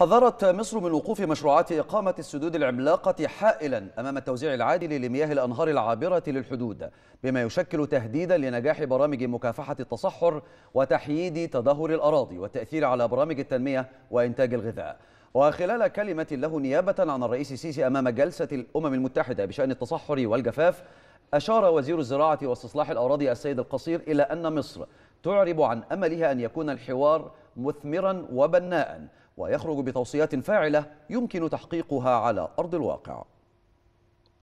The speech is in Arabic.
حذرت مصر من وقوف مشروعات إقامة السدود العملاقة حائلا أمام التوزيع العادل لمياه الأنهار العابرة للحدود بما يشكل تهديدا لنجاح برامج مكافحة التصحر وتحييد تدهور الأراضي والتأثير على برامج التنمية وإنتاج الغذاء وخلال كلمة له نيابة عن الرئيس السيسي أمام جلسة الأمم المتحدة بشأن التصحر والجفاف أشار وزير الزراعة واستصلاح الأراضي السيد القصير إلى أن مصر تعرب عن أملها أن يكون الحوار مثمرا وبناء ويخرج بتوصيات فاعلة يمكن تحقيقها على أرض الواقع